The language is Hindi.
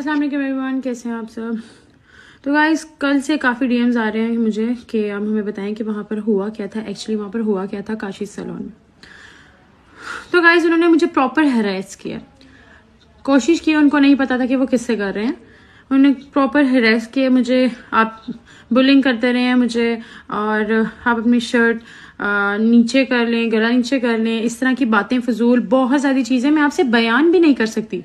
अस्सलाम वालेकुम एवरीवन कैसे हैं आप सब तो गाइस कल से काफ़ी डीएम्स आ रहे हैं मुझे कि आप हमें बताएं कि वहाँ पर हुआ क्या था एक्चुअली वहाँ पर हुआ क्या था काशी सलोन तो गाइस उन्होंने मुझे प्रॉपर हरास किया कोशिश की उनको नहीं पता था कि वो किससे कर रहे हैं उन्होंने प्रॉपर हरास किया मुझे आप बुलिंग करते रहे हैं मुझे और आप अपनी शर्ट नीचे कर लें गला नीचे कर लें इस तरह की बातें फजूल बहुत सारी चीज़ें मैं आपसे बयान भी नहीं कर सकती